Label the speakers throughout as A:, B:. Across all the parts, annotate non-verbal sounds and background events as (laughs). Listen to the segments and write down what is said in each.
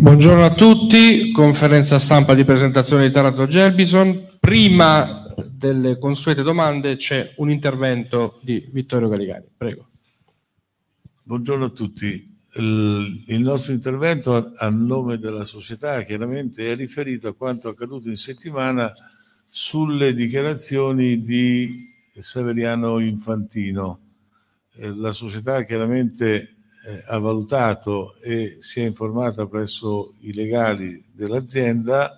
A: Buongiorno a tutti, conferenza stampa di presentazione di Taranto Gerbison. Prima
B: delle consuete domande c'è un intervento di Vittorio Galigani. Prego. Buongiorno a tutti. Il nostro intervento a nome della società chiaramente è riferito a quanto accaduto in settimana sulle dichiarazioni di Severiano Infantino. Eh, la società chiaramente eh, ha valutato e si è informata presso i legali dell'azienda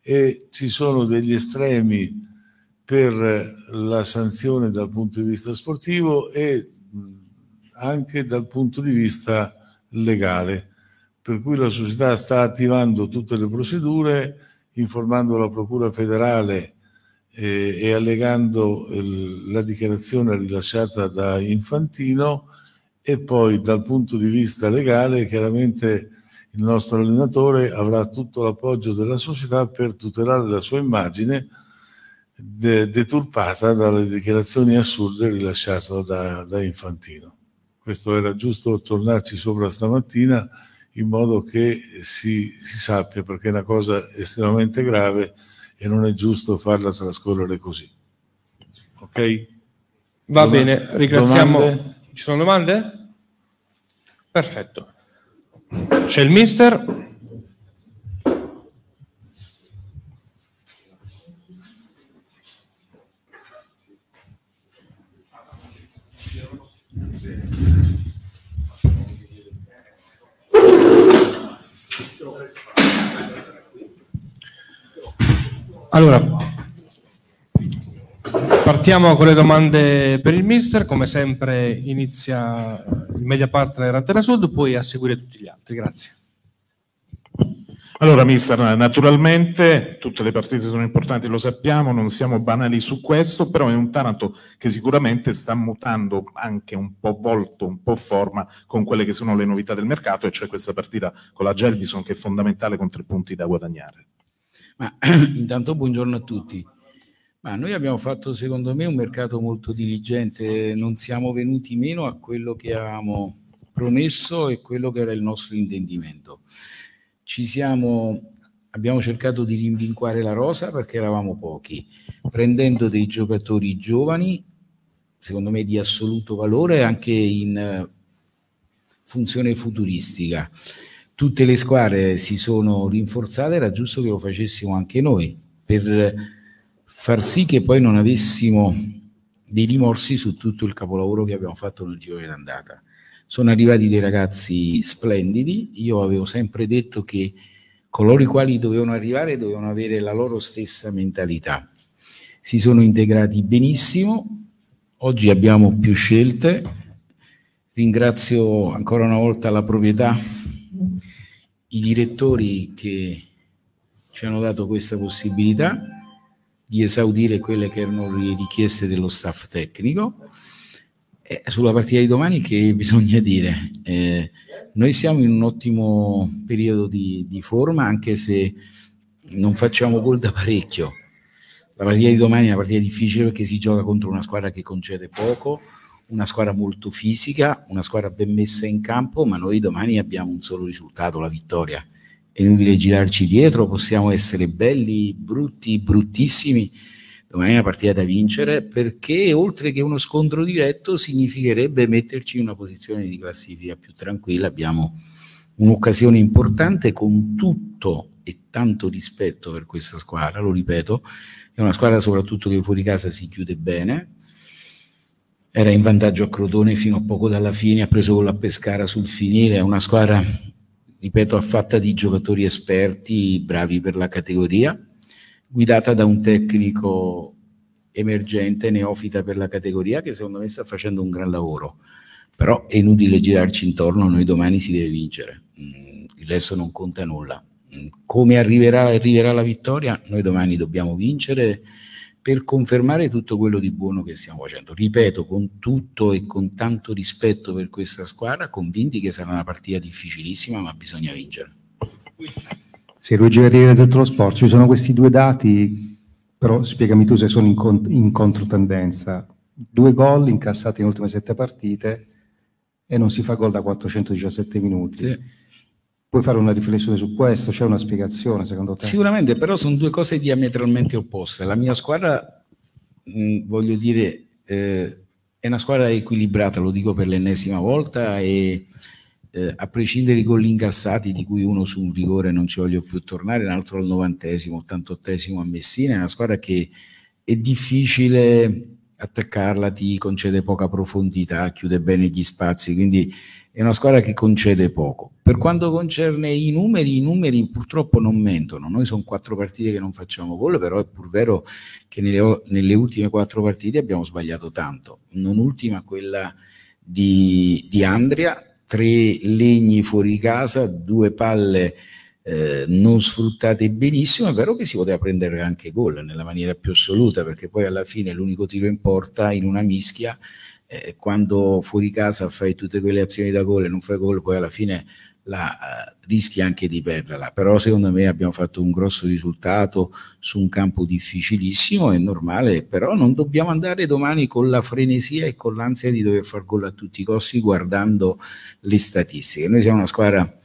B: e ci sono degli estremi per la sanzione dal punto di vista sportivo e anche dal punto di vista legale, per cui la società sta attivando tutte le procedure, informando la Procura federale eh, e allegando eh, la dichiarazione rilasciata da Infantino e poi dal punto di vista legale chiaramente il nostro allenatore avrà tutto l'appoggio della società per tutelare la sua immagine de- deturpata dalle dichiarazioni assurde rilasciate da, da Infantino. Questo era giusto tornarci sopra stamattina in modo che si, si, sappia perché è una cosa estremamente grave e non è giusto farla trascorrere così. Ok? Va Doma- bene, ringraziamo. Domande? Ci sono domande? Perfetto. C'è il mister. Allora,
A: partiamo con le domande per il mister, come sempre inizia il media partner a Terra Sud, poi a seguire tutti gli altri, grazie.
B: Allora, mister, naturalmente tutte le partite sono importanti, lo sappiamo, non siamo banali su questo, però è un Taranto che sicuramente sta mutando anche un po' volto, un po' forma con quelle che sono le novità del mercato, e cioè questa partita con la Gelbison che è fondamentale con tre punti da guadagnare.
C: Ma (clears throat) intanto buongiorno a tutti. Ma noi abbiamo fatto, secondo me, un mercato molto diligente, non siamo venuti meno a quello che avevamo promesso e quello che era il nostro intendimento. Siamo, abbiamo cercato di rinvinquare la rosa perché eravamo pochi, prendendo dei giocatori giovani, secondo me di assoluto valore, anche in eh, funzione futuristica. Tutte le squadre si sono rinforzate, era giusto che lo facessimo anche noi per far sì che poi non avessimo dei rimorsi su tutto il capolavoro che abbiamo fatto nel giro dell'andata. Sono arrivati dei ragazzi splendidi, io avevo sempre detto che coloro i quali dovevano arrivare dovevano avere la loro stessa mentalità. Si sono integrati benissimo, oggi abbiamo più scelte, ringrazio ancora una volta la proprietà, i direttori che ci hanno dato questa possibilità di esaudire quelle che erano le richieste dello staff tecnico. E sulla partita di domani che (laughs) bisogna dire? Eh, noi siamo in un ottimo periodo di, di forma, anche se non facciamo gol da parecchio. La partita di domani è una partita difficile perché si gioca contro una squadra che concede poco, una squadra molto fisica, una squadra ben messa in campo, ma noi domani abbiamo un solo risultato, la vittoria è inutile girarci dietro, possiamo essere belli, brutti, bruttissimi, domani è una partita da vincere, perché oltre che uno scontro diretto significherebbe metterci in una posizione di classifica più tranquilla, abbiamo un'occasione importante con tutto e tanto rispetto per questa squadra, lo ripeto, è una squadra soprattutto che fuori casa si chiude bene, era in vantaggio a Crotone fino a poco dalla fine, ha preso con la Pescara sul finire, è una squadra ripeto, è fatta di giocatori esperti, bravi per la categoria, guidata da un tecnico emergente, neofita per la categoria, che secondo me sta facendo un gran lavoro. Però è inutile girarci intorno, noi domani si deve vincere, mm, il resto non conta nulla. Mm, come arriverà, arriverà la vittoria? Noi domani dobbiamo vincere per confermare tutto quello di buono che stiamo facendo. Ripeto, con tutto e con tanto rispetto per questa squadra, convinti che sarà una partita difficilissima, ma bisogna vincere.
A: Sì, Luigi Guerriere Zetro Sport, ci sono questi due dati, però spiegami tu se sono in, cont- in controtendenza. Due gol incassati in ultime sette partite e non si fa gol da 417 minuti. Sì Puoi fare una riflessione su
C: questo? C'è una spiegazione secondo te? Sicuramente, però sono due cose diametralmente opposte. La mia squadra, mh, voglio dire, eh, è una squadra equilibrata, lo dico per l'ennesima volta, e eh, a prescindere i gol incassati, di cui uno su un rigore non ci voglio più tornare, l'altro al 90esimo, 88esimo a Messina, è una squadra che è difficile attaccarla, ti concede poca profondità, chiude bene gli spazi, quindi è una squadra che concede poco. Per quanto concerne i numeri, i numeri purtroppo non mentono. Noi sono quattro partite che non facciamo gol, però è pur vero che nelle, nelle ultime quattro partite abbiamo sbagliato tanto. Non ultima quella di, di Andria, tre legni fuori casa, due palle eh, non sfruttate benissimo. È vero che si poteva prendere anche gol nella maniera più assoluta, perché poi alla fine l'unico tiro in porta in una mischia eh, quando fuori casa fai tutte quelle azioni da gol e non fai gol, poi alla fine la, uh, rischi anche di perderla. Però secondo me abbiamo fatto un grosso risultato su un campo difficilissimo, è normale, però non dobbiamo andare domani con la frenesia e con l'ansia di dover far gol a tutti i costi guardando le statistiche. Noi siamo una squadra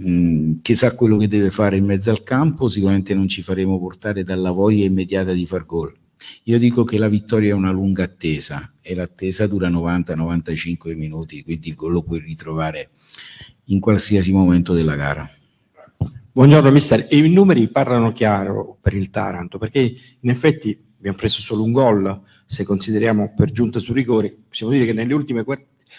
C: mm, che sa quello che deve fare in mezzo al campo, sicuramente non ci faremo portare dalla voglia immediata di far gol io dico che la vittoria è una lunga attesa e l'attesa dura 90-95 minuti, quindi il gol lo puoi ritrovare in qualsiasi momento della gara. Buongiorno mister, i numeri parlano chiaro per il Taranto, perché in effetti
A: abbiamo preso solo un gol, se consideriamo per giunta su rigore, possiamo dire che nelle ultime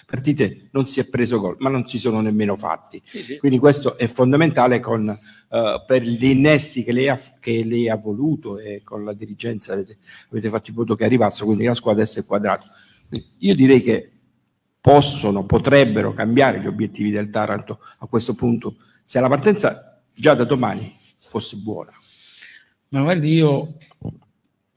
A: partite non si è preso gol, ma non si sono nemmeno fatti. Sì, sì. Quindi questo è fondamentale con, uh, per gli innesti che lei, ha, che lei, ha, voluto e con la dirigenza avete, avete fatto in modo che arrivassero, quindi la squadra adesso è quadrata. Io direi che possono, potrebbero cambiare gli obiettivi del Taranto a questo punto, se la partenza già da domani fosse buona.
C: Ma guardi, io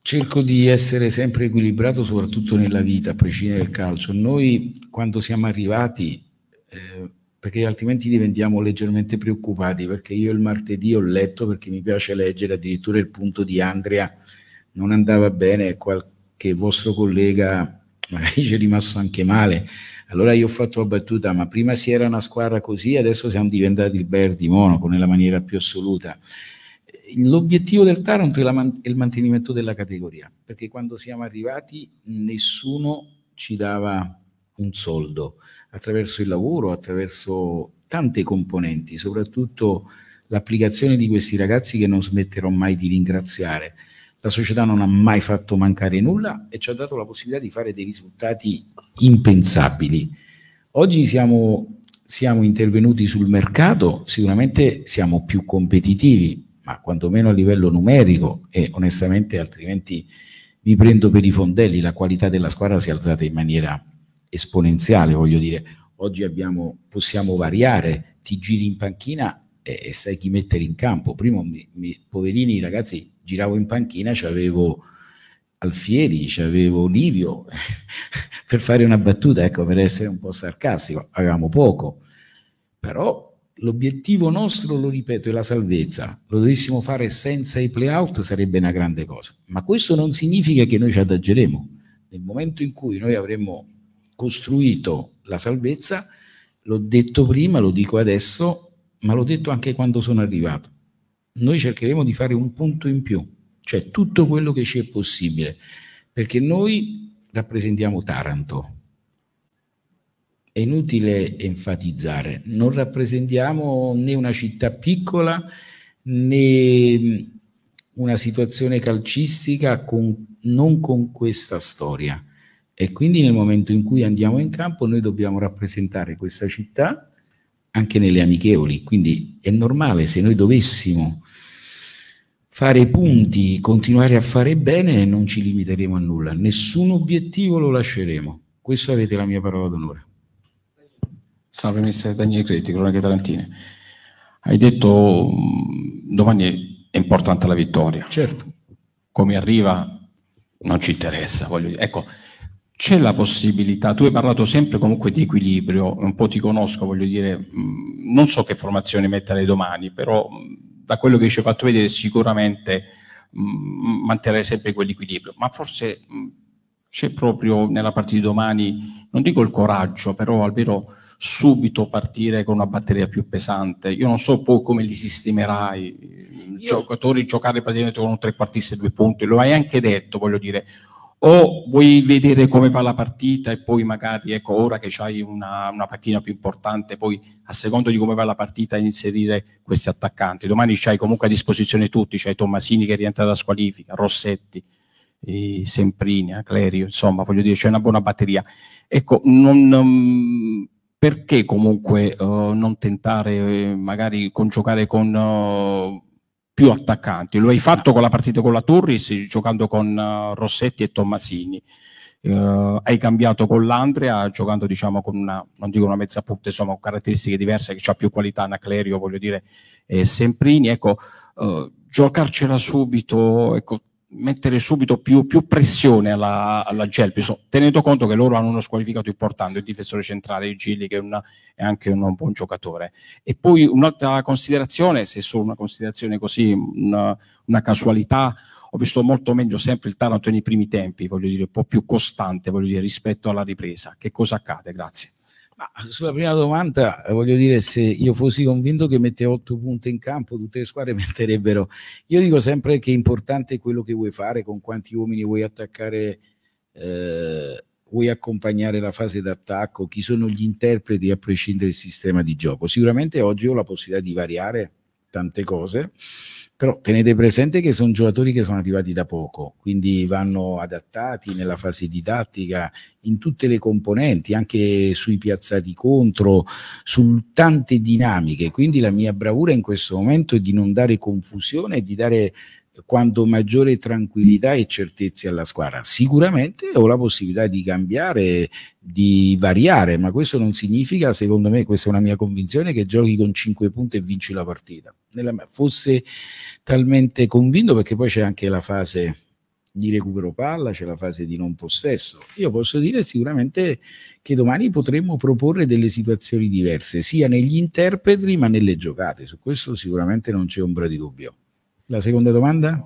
C: Cerco di essere sempre equilibrato, soprattutto nella vita, a prescindere dal calcio. Noi quando siamo arrivati, eh, perché altrimenti diventiamo leggermente preoccupati, perché io il martedì ho letto, perché mi piace leggere, addirittura il punto di Andrea non andava bene, qualche vostro collega magari ci è rimasto anche male. Allora io ho fatto la battuta, ma prima si era una squadra così, adesso siamo diventati il Bayern di Monaco nella maniera più assoluta. L'obiettivo del Taranto è, il mantenimento della categoria, perché quando siamo arrivati nessuno ci dava un soldo attraverso il lavoro, attraverso tante componenti, soprattutto l'applicazione di questi ragazzi che non smetterò mai di ringraziare. La società non ha mai fatto mancare nulla e ci ha dato la possibilità di fare dei risultati impensabili. Oggi siamo, siamo intervenuti sul mercato, sicuramente siamo più competitivi, ma quantomeno a livello numerico e onestamente altrimenti mi prendo per i fondelli, la qualità della squadra si è alzata in maniera esponenziale, voglio dire, oggi abbiamo, possiamo variare, ti giri in panchina e, e sai chi mettere in campo, prima mi, mi, poverini ragazzi giravo in panchina, c'avevo Alfieri, c'avevo Livio, (laughs) per fare una battuta, ecco, per essere un po' sarcastico, avevamo poco, però L'obiettivo nostro, lo ripeto, è la salvezza. Lo dovessimo fare senza i play-out sarebbe una grande cosa. Ma questo non significa che noi ci adageremo. Nel momento in cui noi avremmo costruito la salvezza, l'ho detto prima, lo dico adesso, ma l'ho detto anche quando sono arrivato. Noi cercheremo di fare un punto in più, cioè tutto quello che ci è possibile, perché noi rappresentiamo Taranto, è inutile enfatizzare, non rappresentiamo né una città piccola né mm, una situazione calcistica con, non con questa storia. E quindi nel momento in cui andiamo in campo noi dobbiamo rappresentare questa città anche nelle amichevoli. Quindi è normale se noi dovessimo fare i punti, continuare a fare bene, non ci limiteremo a nulla. Nessun obiettivo lo lasceremo. Questo avete la mia parola d'onore.
A: Salve mister Daniele Creti, Cronache Tarantine. Hai detto mm, domani è importante la vittoria. Certo. Come arriva non ci interessa. Voglio... dire. Ecco, c'è la possibilità, tu hai parlato sempre comunque di equilibrio, un po' ti conosco, voglio dire, mm, non so che formazione mettere domani, però mm, da quello che ci hai fatto vedere sicuramente manterrai sempre quell'equilibrio, ma forse mh, c'è proprio nella partita di domani, non dico il coraggio, però almeno subito partire con una batteria più pesante. Io non so poi come li sistemerai. I Io... giocatori giocare praticamente con un trequartista e due punti, lo hai anche detto, voglio dire. O vuoi vedere come va la partita e poi magari, ecco, ora che hai una, una panchina più importante, poi a secondo di come va la partita inserire questi attaccanti. Domani c'hai comunque a disposizione tutti, c'hai Tommasini che rientra dalla squalifica, Rossetti, i Semprini, Clerio, insomma, voglio dire, c'è una buona batteria. Ecco, non, non, perché comunque uh, non tentare eh, magari con giocare con uh, più attaccanti? Lo hai fatto con la partita con la Turris, giocando con uh, Rossetti e Tommasini. Eh, hai cambiato con l'Andrea giocando diciamo con una non dico una mezza punta insomma con caratteristiche diverse che ha più qualità Anaclerio voglio dire e Semprini ecco giocarcela subito ecco mettere subito più, più pressione alla, alla Gelbison, tenendo conto che loro hanno uno squalificato importante, il difensore centrale di Gilli che è, una, è anche un, un, buon giocatore. E poi un'altra considerazione, se solo una considerazione così, una, una casualità, ho visto molto meglio sempre il Taranto nei primi tempi, voglio dire, un po' più costante, voglio dire, rispetto alla ripresa. Che cosa accade? Grazie.
C: Ma sulla prima domanda, eh, voglio dire, se io fossi convinto che mette 8 punti in campo, tutte le squadre (laughs) metterebbero. Io dico sempre che è importante quello che vuoi fare, con quanti uomini vuoi attaccare, eh, vuoi accompagnare la fase d'attacco, chi sono gli interpreti a prescindere dal sistema di gioco. Sicuramente oggi ho la possibilità di variare tante cose, però tenete presente che sono giocatori che sono arrivati da poco, quindi vanno adattati nella fase didattica, in tutte le componenti, anche sui piazzati contro, su tante dinamiche, quindi la mia bravura in questo momento è di non dare confusione e di dare quando maggiore tranquillità e certezze alla squadra. Sicuramente ho la possibilità di cambiare, di variare, ma questo non significa, secondo me, questa è una mia convinzione, che giochi con 5 punti e vinci la partita. fosse talmente convinto perché poi c'è anche la fase di recupero palla, c'è la fase di non possesso. Io posso dire sicuramente che domani potremmo proporre delle situazioni diverse, sia negli interpreti ma nelle giocate. Su questo sicuramente non c'è ombra di dubbio. La seconda domanda?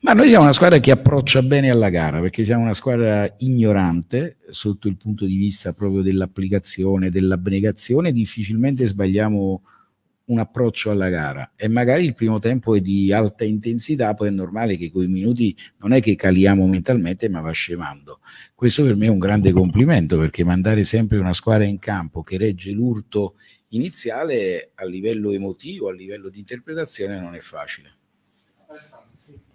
C: Ma noi siamo una squadra che approccia bene alla gara, perché siamo una squadra ignorante sotto il punto di vista proprio dell'applicazione, dell'abnegazione, difficilmente sbagliamo un approccio alla gara e magari il primo tempo è di alta intensità, poi è normale che coi minuti non è che caliamo mentalmente ma va scemando. Questo per me è un grande complimento perché mandare sempre una squadra in campo che regge l'urto iniziale a livello emotivo, a livello di interpretazione non è facile.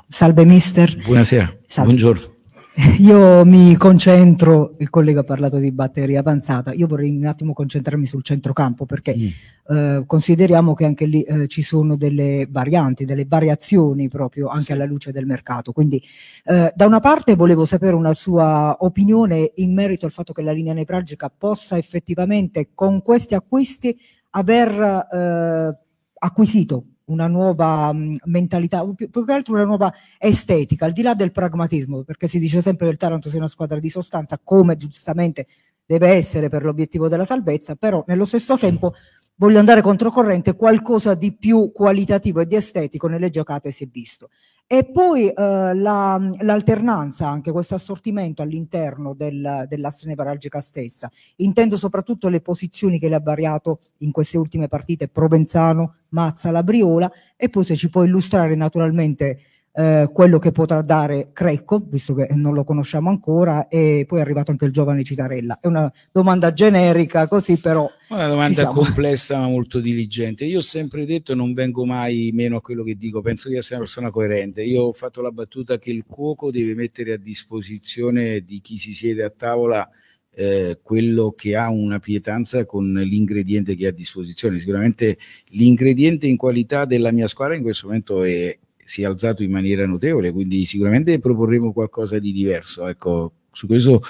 D: Salve mister. Buonasera, Salve. buongiorno. (laughs) Io mi concentro, il collega ha parlato di batteria avanzata, io vorrei un attimo concentrarmi sul centrocampo perché mm. eh, consideriamo che anche lì eh, ci sono delle varianti, delle variazioni proprio anche sì. alla luce del mercato. Quindi eh, da una parte volevo sapere una sua opinione in merito al fatto che la linea nevralgica possa effettivamente con questi acquisti aver eh, acquisito una nuova mh, mm, mentalità, più, più, che altro una nuova estetica, al di là del pragmatismo, perché si dice sempre che il Taranto sia una squadra di sostanza, come giustamente deve essere per l'obiettivo della salvezza, però nello stesso tempo voglio andare controcorrente, qualcosa di più qualitativo e di estetico nelle giocate si è visto. E poi eh, la, l'alternanza, anche questo assortimento all'interno del, dell'asse nevralgica stessa. Intendo soprattutto le posizioni che le ha variato in queste ultime partite Provenzano, Mazza, Labriola e poi se ci può illustrare naturalmente eh, quello che potrà dare Crecco, visto che non lo conosciamo ancora, e poi è arrivato anche il giovane Citarella. È una domanda generica, così però... Una domanda
C: complessa ma molto diligente. Io ho sempre detto, non vengo mai meno a quello che dico, penso di essere una persona coerente. Io ho fatto la battuta che il cuoco deve mettere a disposizione di chi si siede a tavola eh, quello che ha una pietanza con l'ingrediente che ha a disposizione. Sicuramente l'ingrediente in qualità della mia squadra in questo momento è si è alzato in maniera notevole, quindi sicuramente proporremo qualcosa di diverso. Ecco, su questo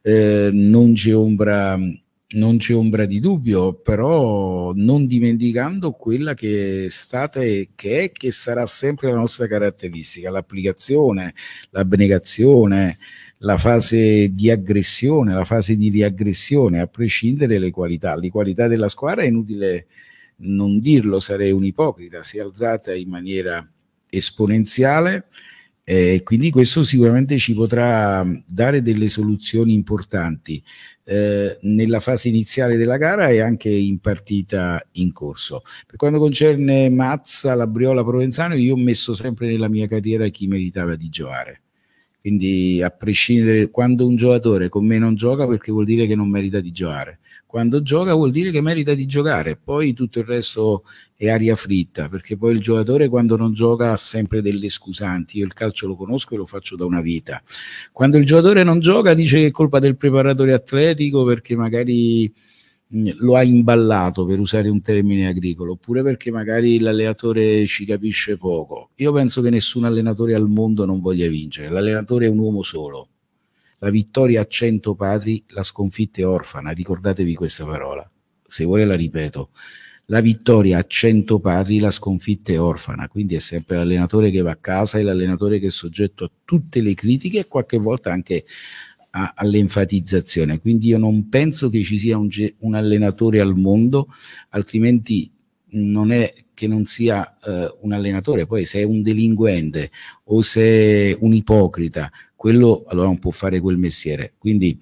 C: eh, non, c'è ombra, non c'è ombra di dubbio, però non dimenticando quella che è stata e che è, e che sarà sempre la nostra caratteristica, l'applicazione, l'abnegazione, la fase di aggressione, la fase di riaggressione, a prescindere dalle qualità. Le qualità della squadra è inutile non dirlo, sarei un ipocrita, si è alzata in maniera esponenziale eh, quindi questo sicuramente ci potrà mm, dare delle soluzioni importanti eh, nella fase iniziale della gara e anche in partita in corso. Per quanto concerne Mazza, Labriola, Provenzano, io ho messo sempre nella mia carriera chi meritava di giocare. Quindi a prescindere quando un giocatore con me non gioca perché vuol dire che non merita di giocare, quando gioca vuol dire che merita di giocare, poi tutto il resto è aria fritta, perché poi il giocatore quando non gioca ha sempre delle scusanti, io il calcio lo conosco e lo faccio da una vita. Quando il giocatore non gioca dice che è colpa del preparatore atletico perché magari lo ha imballato per usare un termine agricolo, oppure perché magari l'allenatore ci capisce poco. Io penso che nessun allenatore al mondo non voglia vincere, l'allenatore è un uomo solo. La vittoria a 100 padri, la sconfitta è orfana, ricordatevi questa parola, se vuole la ripeto. La vittoria a 100 padri, la sconfitta è orfana, quindi è sempre l'allenatore che va a casa, è l'allenatore che è soggetto a tutte le critiche e qualche volta anche a, all'enfatizzazione. Quindi io non penso che ci sia un, un allenatore al mondo, altrimenti non è che non sia eh, un allenatore, poi se è un delinquente o se è un ipocrita, quello allora non può fare quel mestiere. Quindi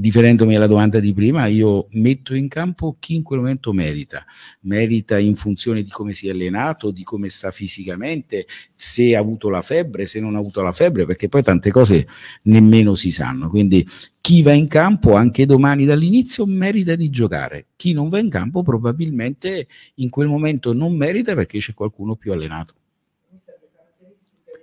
C: riferendomi alla domanda di prima, io metto in campo chi in quel momento merita. Merita in funzione di come si è allenato, di come sta fisicamente, se ha avuto la febbre, se non ha avuto la febbre, perché poi tante cose nemmeno si sanno. Quindi chi va in campo anche domani dall'inizio merita di giocare, chi non va in campo probabilmente in quel momento non merita perché c'è qualcuno più allenato. Eh,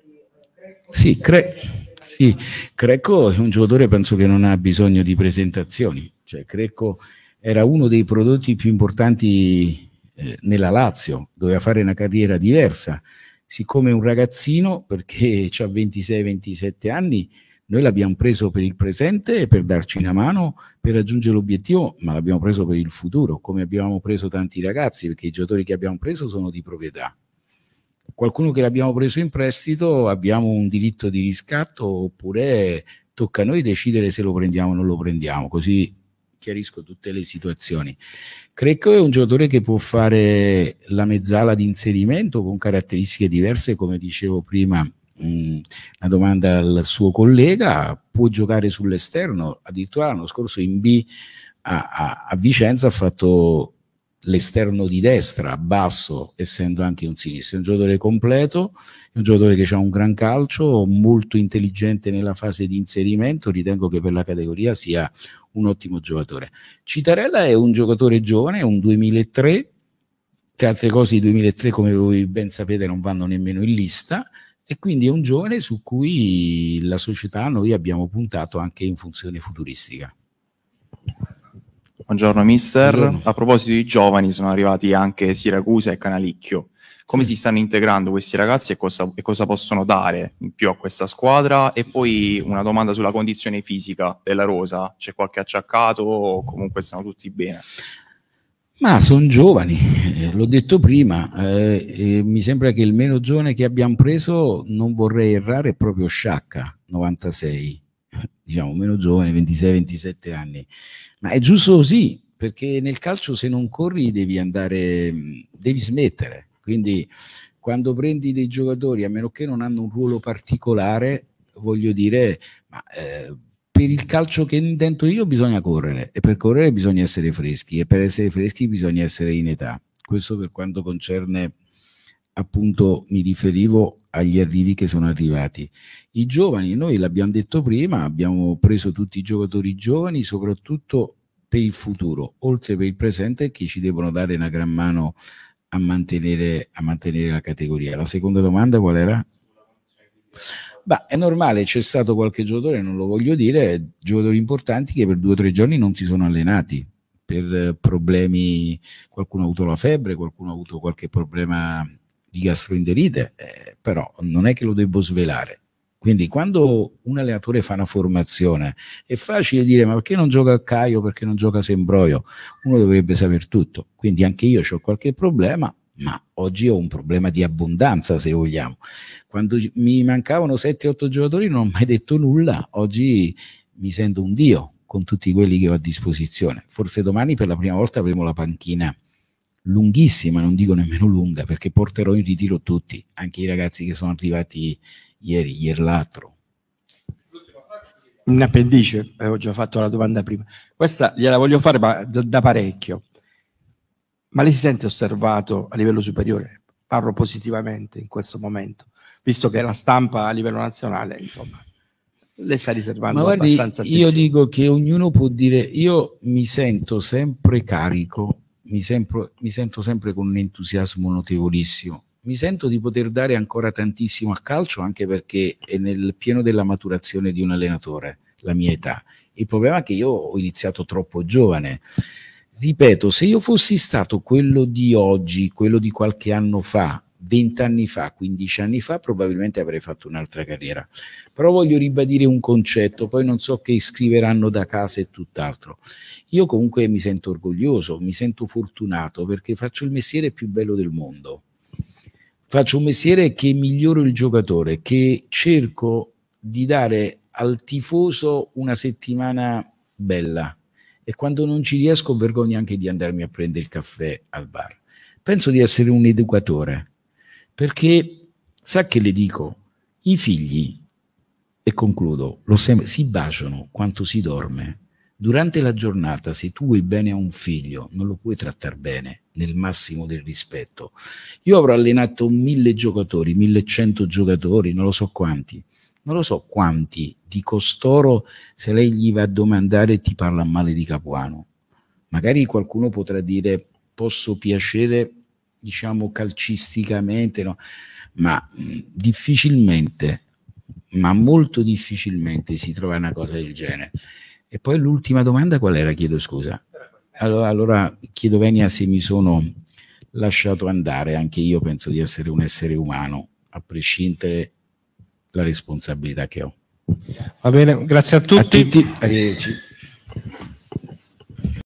C: sì, credo. Sì, Crecco è un giocatore penso che non ha bisogno di presentazioni, cioè Crecco era uno dei prodotti più importanti eh, nella Lazio, doveva fare una carriera diversa, siccome è un ragazzino perché (laughs) ha 26-27 anni, noi l'abbiamo preso per il presente per darci una mano per raggiungere l'obiettivo, ma l'abbiamo preso per il futuro, come abbiamo preso tanti ragazzi, perché i giocatori che abbiamo preso sono di proprietà qualcuno che l'abbiamo preso in prestito abbiamo un diritto di riscatto oppure tocca a noi decidere se lo prendiamo o non lo prendiamo, così chiarisco tutte le situazioni. Crecco è un giocatore che può fare la mezzala di inserimento con caratteristiche diverse, come dicevo prima mm, la domanda al suo collega, può giocare sull'esterno, addirittura l'anno scorso in B a, a, a Vicenza ha fatto l'esterno di destra, basso, essendo anche un sinistro. È un giocatore completo, è un giocatore che ha un gran calcio, molto intelligente nella fase di inserimento, ritengo che per la categoria sia un ottimo giocatore. Citarella è un giocatore giovane, è un 2003, tra altre cose di 2003 come voi ben sapete non vanno nemmeno in lista, e quindi è un giovane su cui la società, noi abbiamo puntato anche in funzione futuristica.
A: Buongiorno mister. Buongiorno. A proposito di giovani, sono arrivati anche Siracusa e Canalicchio. Come si stanno integrando questi ragazzi e cosa, e cosa, possono dare in più a questa squadra? E poi una domanda sulla condizione fisica della Rosa. C'è qualche acciaccato o comunque stanno tutti bene?
C: Ma sono giovani, eh, l'ho detto prima, eh, eh, mi sembra che il meno giovane che abbiamo preso, non vorrei errare, è proprio Sciacca, 96, (laughs) diciamo meno giovane, 26-27 anni. Ma è giusto così, perché nel calcio se non corri devi andare, devi smettere. Quindi quando prendi dei giocatori, a meno che non hanno un ruolo particolare, voglio dire, ma, eh, per il calcio che intendo io bisogna correre e per correre bisogna essere freschi e per essere freschi bisogna essere in età. Questo per quanto concerne, appunto, mi riferivo agli arrivi che sono arrivati. I giovani, noi l'abbiamo detto prima, abbiamo preso tutti i giocatori giovani, soprattutto per il futuro, oltre per il presente, che ci devono dare una gran mano a mantenere, a mantenere la categoria. La seconda domanda qual era? Beh, è normale, c'è stato qualche giocatore, non lo voglio dire, giocatori importanti che per due o tre giorni non si sono allenati per eh, problemi, qualcuno ha avuto la febbre, qualcuno ha avuto qualche problema di gastroenterite, eh, però non è che lo devo svelare. Quindi quando un allenatore fa una formazione è facile dire ma perché non gioca a Caio, perché non gioca a Sembroio, uno dovrebbe saper tutto. Quindi anche io ho qualche problema, ma oggi ho un problema di abbondanza se vogliamo. Quando mi mancavano 7-8 giocatori non ho mai detto nulla, oggi mi sento un dio con tutti quelli che ho a disposizione. Forse domani per la prima volta avremo la panchina lunghissima, non dico nemmeno lunga, perché porterò in ritiro tutti, anche i ragazzi che sono arrivati ieri, ieri l'altro. In appendice, avevo eh, già fatto la domanda prima. Questa gliela voglio fare
A: ma da, da parecchio. Ma lei si sente osservato a livello superiore? Parlo positivamente in questo momento, visto che la stampa a livello nazionale, insomma, le sta riservando Ma guardi, abbastanza attenzione. Io
C: dico che ognuno può dire, io mi sento sempre carico mi, sempre, mi sento sempre con un entusiasmo notevolissimo. Mi sento di poter dare ancora tantissimo al calcio anche perché è nel pieno della maturazione di un allenatore, la mia età. Il problema è che io ho iniziato troppo giovane. Ripeto, se io fossi stato quello di oggi, quello di qualche anno fa, vent'anni fa, 15 anni fa, probabilmente avrei fatto un'altra carriera. Però voglio ribadire un concetto, poi non so che scriveranno da casa e tutt'altro. Io comunque mi sento orgoglioso, mi sento fortunato perché faccio il mestiere più bello del mondo. Faccio un mestiere che miglioro il giocatore, che cerco di dare al tifoso una settimana bella e quando non ci riesco vergogno anche di andarmi a prendere il caffè al bar. Penso di essere un educatore perché, sa che le dico, i figli, e concludo, sem- si baciano quanto si dorme. Durante la giornata, se tu vuoi bene a un figlio, non lo puoi trattare bene, nel massimo del rispetto. Io avrò allenato mille giocatori, mille cento giocatori, non lo so quanti, non lo so quanti di costoro, se lei gli va a domandare ti parla male di Capuano. Magari qualcuno potrà dire posso piacere diciamo calcisticamente, no? ma mh, difficilmente, ma molto difficilmente si trova una cosa del genere. E poi l'ultima domanda qual era? Chiedo scusa. Allora, allora chiedo Venia se mi sono lasciato andare, anche io penso di essere un essere umano, a prescindere dalla responsabilità che ho. Va bene, grazie a tutti. A tutti, arrivederci.